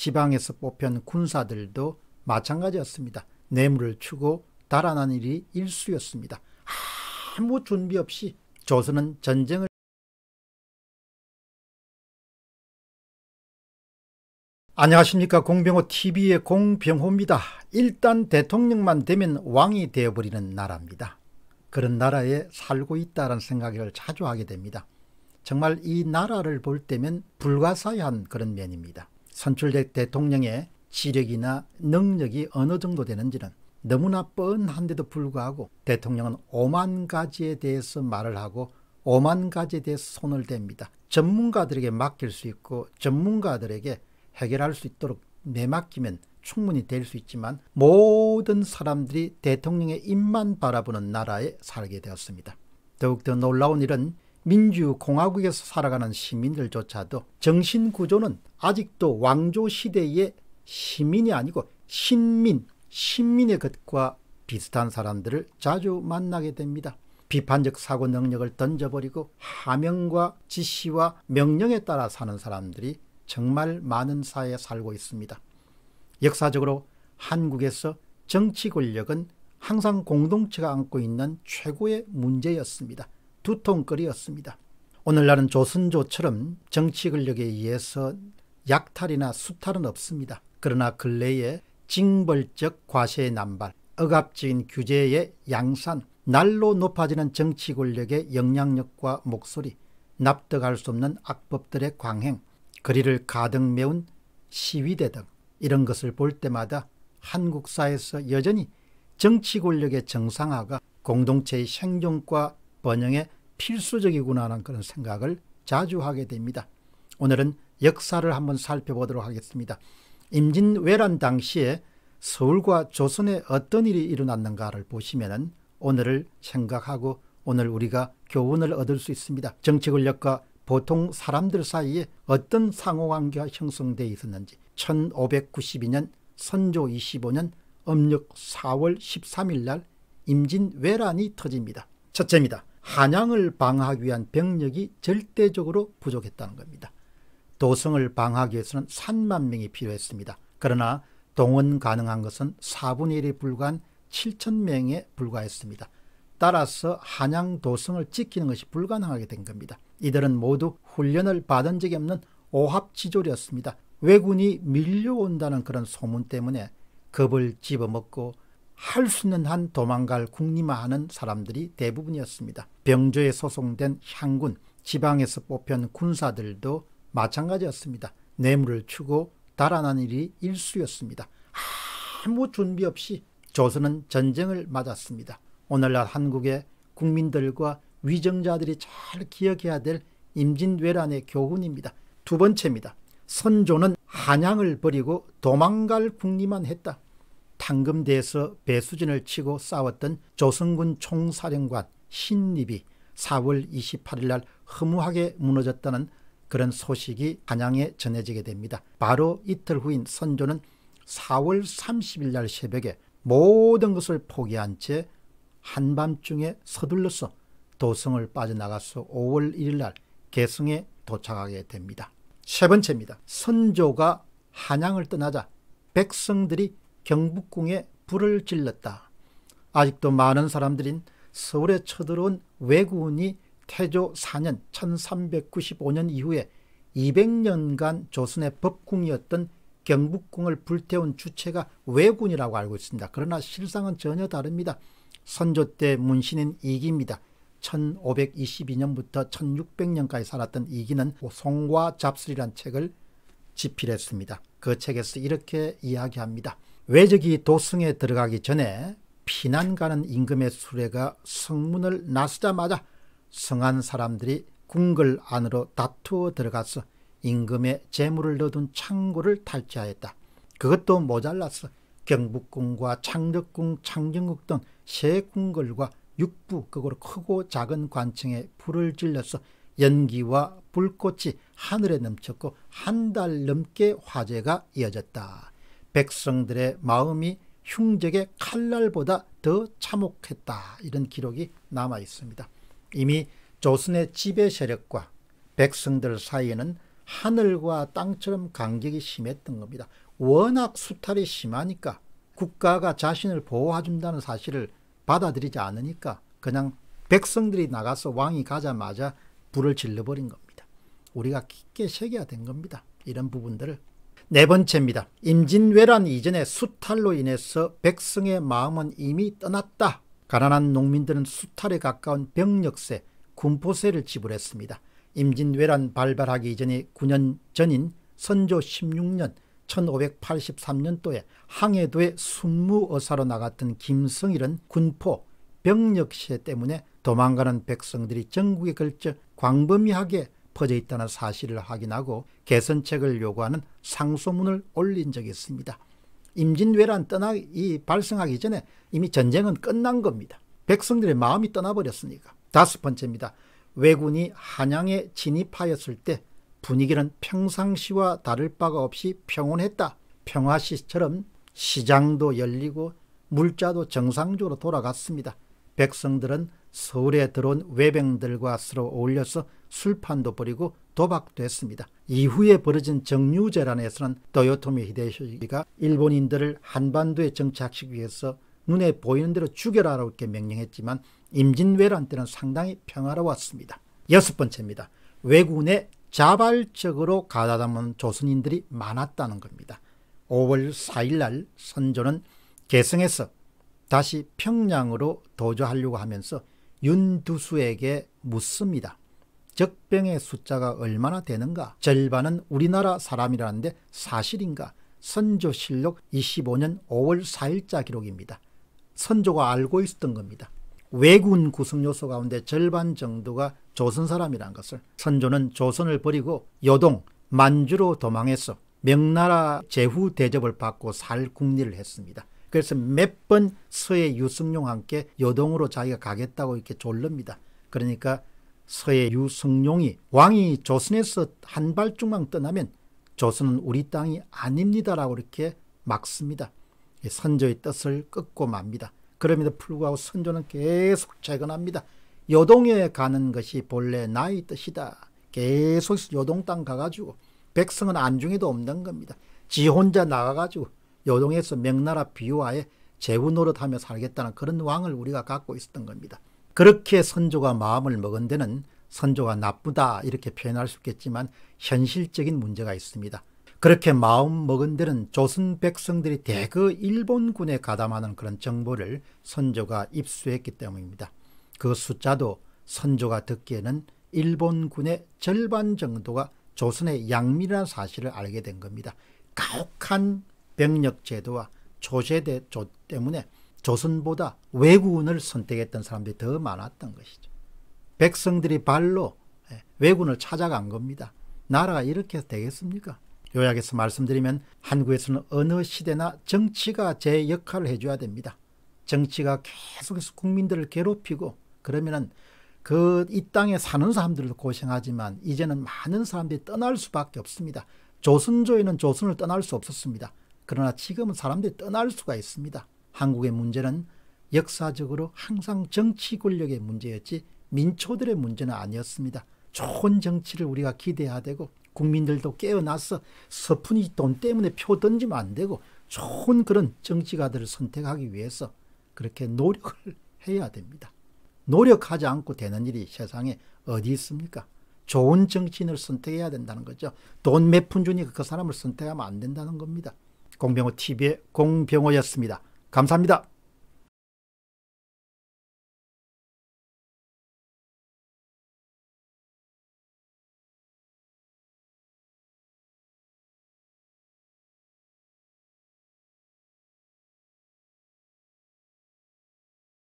지방에서 뽑힌 군사들도 마찬가지였습니다. 뇌물을 추고 달아난 일이 일수였습니다. 아무 준비 없이 조선은 전쟁을 안녕하십니까 공병호TV의 공병호입니다. 일단 대통령만 되면 왕이 되어버리는 나라입니다. 그런 나라에 살고 있다는 생각을 자주 하게 됩니다. 정말 이 나라를 볼 때면 불가사의한 그런 면입니다. 선출된 대통령의 지력이나 능력이 어느 정도 되는지는 너무나 뻔한데도 불구하고 대통령은 오만 가지에 대해서 말을 하고 오만 가지에 대해서 손을 댑니다. 전문가들에게 맡길 수 있고 전문가들에게 해결할 수 있도록 내맡기면 충분히 될 수 있지만 모든 사람들이 대통령의 입만 바라보는 나라에 살게 되었습니다. 더욱더 놀라운 일은 민주공화국에서 살아가는 시민들조차도 정신구조는 아직도 왕조시대의 시민이 아니고 신민, 신민의 것과 비슷한 사람들을 자주 만나게 됩니다. 비판적 사고 능력을 던져버리고 하명과 지시와 명령에 따라 사는 사람들이 정말 많은 사회에 살고 있습니다. 역사적으로 한국에서 정치 권력은 항상 공동체가 안고 있는 최고의 문제였습니다. 두통거리였습니다. 오늘날은 조선조처럼 정치 권력에 의해서 약탈이나 수탈은 없습니다. 그러나 근래에 징벌적 과세의 남발, 억압적인 규제의 양산, 날로 높아지는 정치 권력의 영향력과 목소리, 납득할 수 없는 악법들의 광행, 거리를 가득 메운 시위대 등 이런 것을 볼 때마다 한국사에서 여전히 정치 권력의 정상화가 공동체의 생존과 번영에 필수적이구나하는 그런 생각을 자주 하게 됩니다. 오늘은 역사를 한번 살펴보도록 하겠습니다. 임진왜란 당시에 서울과 조선에 어떤 일이 일어났는가를 보시면 오늘을 생각하고 오늘 우리가 교훈을 얻을 수 있습니다. 정치 권력과 보통 사람들 사이에 어떤 상호관계가 형성되 있었는지 1592년 선조 25년 음력 4월 13일 날 임진왜란이 터집니다. 첫째입니다. 한양을 방어하기 위한 병력이 절대적으로 부족했다는 겁니다. 도성을 방어하기 위해서는 3만 명이 필요했습니다. 그러나 동원 가능한 것은 4분의 1에 불과한 7천 명에 불과했습니다. 따라서 한양 도성을 지키는 것이 불가능하게 된 겁니다. 이들은 모두 훈련을 받은 적이 없는 오합지졸이었습니다. 왜군이 밀려온다는 그런 소문 때문에 겁을 집어먹고 할수 있는 한 도망갈 국리마하는 사람들이 대부분이었습니다. 병조에 소송된 향군, 지방에서 뽑힌 군사들도 마찬가지였습니다. 뇌물을 추고 달아난 일이 일수였습니다. 아무 준비 없이 조선은 전쟁을 맞았습니다. 오늘날 한국의 국민들과 위정자들이 잘 기억해야 될 임진왜란의 교훈입니다. 두 번째입니다. 선조는 한양을 버리고 도망갈 국리만 했다. 상금대에서 배수진을 치고 싸웠던 조성군 총사령관 신립이 4월 28일 날 허무하게 무너졌다는 그런 소식이 한양에 전해지게 됩니다. 바로 이틀 후인 선조는 4월 30일 날 새벽에 모든 것을 포기한 채 한밤중에 서둘러서 도성을 빠져나가서 5월 1일 날 개성에 도착하게 됩니다. 세 번째입니다. 선조가 한양을 떠나자 백성들이 경북궁에 불을 질렀다. 아직도 많은 사람들인 서울에 쳐들어온 왜군이 태조 4년 1395년 이후에 200년간 조선의 법궁이었던 경북궁을 불태운 주체가 왜군이라고 알고 있습니다. 그러나 실상은 전혀 다릅니다. 선조 때 문신인 이기입니다. 1522년부터 1600년까지 살았던 이기는 송과 잡술이란 책을 집필했습니다. 그 책에서 이렇게 이야기합니다. 외적이 도성에 들어가기 전에 피난 가는 임금의 수레가 성문을 나서자마자 성한 사람들이 궁궐 안으로 다투어 들어가서 임금의 재물을 넣어둔 창고를 탈취하였다. 그것도 모자라서 경북궁과 창덕궁, 창경국등 세 궁궐과 육부 그걸 로 크고 작은 관청에 불을 질러서 연기와 불꽃이 하늘에 넘쳤고 한 달 넘게 화제가 이어졌다. 백성들의 마음이 흉적의 칼날보다 더 참혹했다. 이런 기록이 남아 있습니다. 이미 조선의 지배 세력과 백성들 사이에는 하늘과 땅처럼 간격이 심했던 겁니다. 워낙 수탈이 심하니까 국가가 자신을 보호해준다는 사실을 받아들이지 않으니까 그냥 백성들이 나가서 왕이 가자마자 불을 질러버린 겁니다. 우리가 깊게 새겨야 된 겁니다. 이런 부분들을. 네 번째입니다. 임진왜란 이전에 수탈로 인해서 백성의 마음은 이미 떠났다. 가난한 농민들은 수탈에 가까운 병력세, 군포세를 지불했습니다. 임진왜란 발발하기 이전에 9년 전인 선조 16년 1583년도에 항해도에 순무어사로 나갔던 김성일은 군포, 병력시 때문에 도망가는 백성들이 전국에 걸쳐 광범위하게 퍼져 있다는 사실을 확인하고 개선책을 요구하는 상소문을 올린 적이 있습니다. 임진왜란 떠나 이 발생하기 전에 이미 전쟁은 끝난 겁니다. 백성들의 마음이 떠나버렸으니까. 다섯 번째입니다. 왜군이 한양에 진입하였을 때 분위기는 평상시와 다를 바가 없이 평온했다. 평화시처럼 시장도 열리고 물자도 정상적으로 돌아갔습니다. 백성들은 서울에 들어온 외병들과 서로 어울려서 술판도 벌이고 도박도 했습니다. 이후에 벌어진 정유재란에서는 도요토미 히데요시가 일본인들을 한반도에 정착시키기 위해서 눈에 보이는 대로 죽여라 이렇게 명령했지만 임진왜란 때는 상당히 평화로웠습니다. 여섯 번째입니다. 왜군에 자발적으로 가다담은 조선인들이 많았다는 겁니다. 5월 4일날 선조는 개성에서 다시 평양으로 도주하려고 하면서 윤두수에게 묻습니다. 적병의 숫자가 얼마나 되는가 절반은 우리나라 사람이라는데 사실인가 선조실록 25년 5월 4일자 기록입니다. 선조가 알고 있었던 겁니다. 왜군 구성 요소 가운데 절반 정도가 조선 사람이라는 것을 선조는 조선을 버리고 여동 만주로 도망해서 명나라 제후 대접을 받고 살 국리를 했습니다. 그래서 몇 번 서해 유승룡 함께 여동으로 자기가 가겠다고 이렇게 졸릅니다. 그러니까 서해 유성룡이 왕이 조선에서 한 발짝만 떠나면 조선은 우리 땅이 아닙니다라고 이렇게 막습니다. 선조의 뜻을 끊고 맙니다. 그럼에도 불구하고 선조는 계속 재건합니다. 여동에 가는 것이 본래 나의 뜻이다. 계속 여동 땅 가가지고 백성은 안중에도 없는 겁니다. 지 혼자 나가가지고 여동에서 명나라 비유하에 재우 노릇하며 살겠다는 그런 왕을 우리가 갖고 있었던 겁니다. 그렇게 선조가 마음을 먹은 데는 선조가 나쁘다 이렇게 표현할 수 있겠지만 현실적인 문제가 있습니다. 그렇게 마음 먹은 데는 조선 백성들이 대거 일본군에 가담하는 그런 정보를 선조가 입수했기 때문입니다. 그 숫자도 선조가 듣기에는 일본군의 절반 정도가 조선의 양민이라는 사실을 알게 된 겁니다. 가혹한 병력 제도와 조세대 조 때문에 조선보다 왜군을 선택했던 사람들이 더 많았던 것이죠. 백성들이 발로 외군을 예, 찾아간 겁니다. 나라가 이렇게 되겠습니까? 요약해서 말씀드리면 한국에서는 어느 시대나 정치가 제 역할을 해줘야 됩니다. 정치가 계속해서 국민들을 괴롭히고 그러면은 그 이 땅에 사는 사람들도 고생하지만 이제는 많은 사람들이 떠날 수밖에 없습니다. 조선조에는 조선을 떠날 수 없었습니다. 그러나 지금은 사람들이 떠날 수가 있습니다. 한국의 문제는 역사적으로 항상 정치 권력의 문제였지 민초들의 문제는 아니었습니다. 좋은 정치를 우리가 기대해야 되고 국민들도 깨어나서 서푼이 돈 때문에 표 던지면 안 되고 좋은 그런 정치가들을 선택하기 위해서 그렇게 노력을 해야 됩니다. 노력하지 않고 되는 일이 세상에 어디 있습니까? 좋은 정치인을 선택해야 된다는 거죠. 돈 몇 푼 주니 까그 사람을 선택하면 안 된다는 겁니다. 공병호 TV의 공병호였습니다. 감사합니다.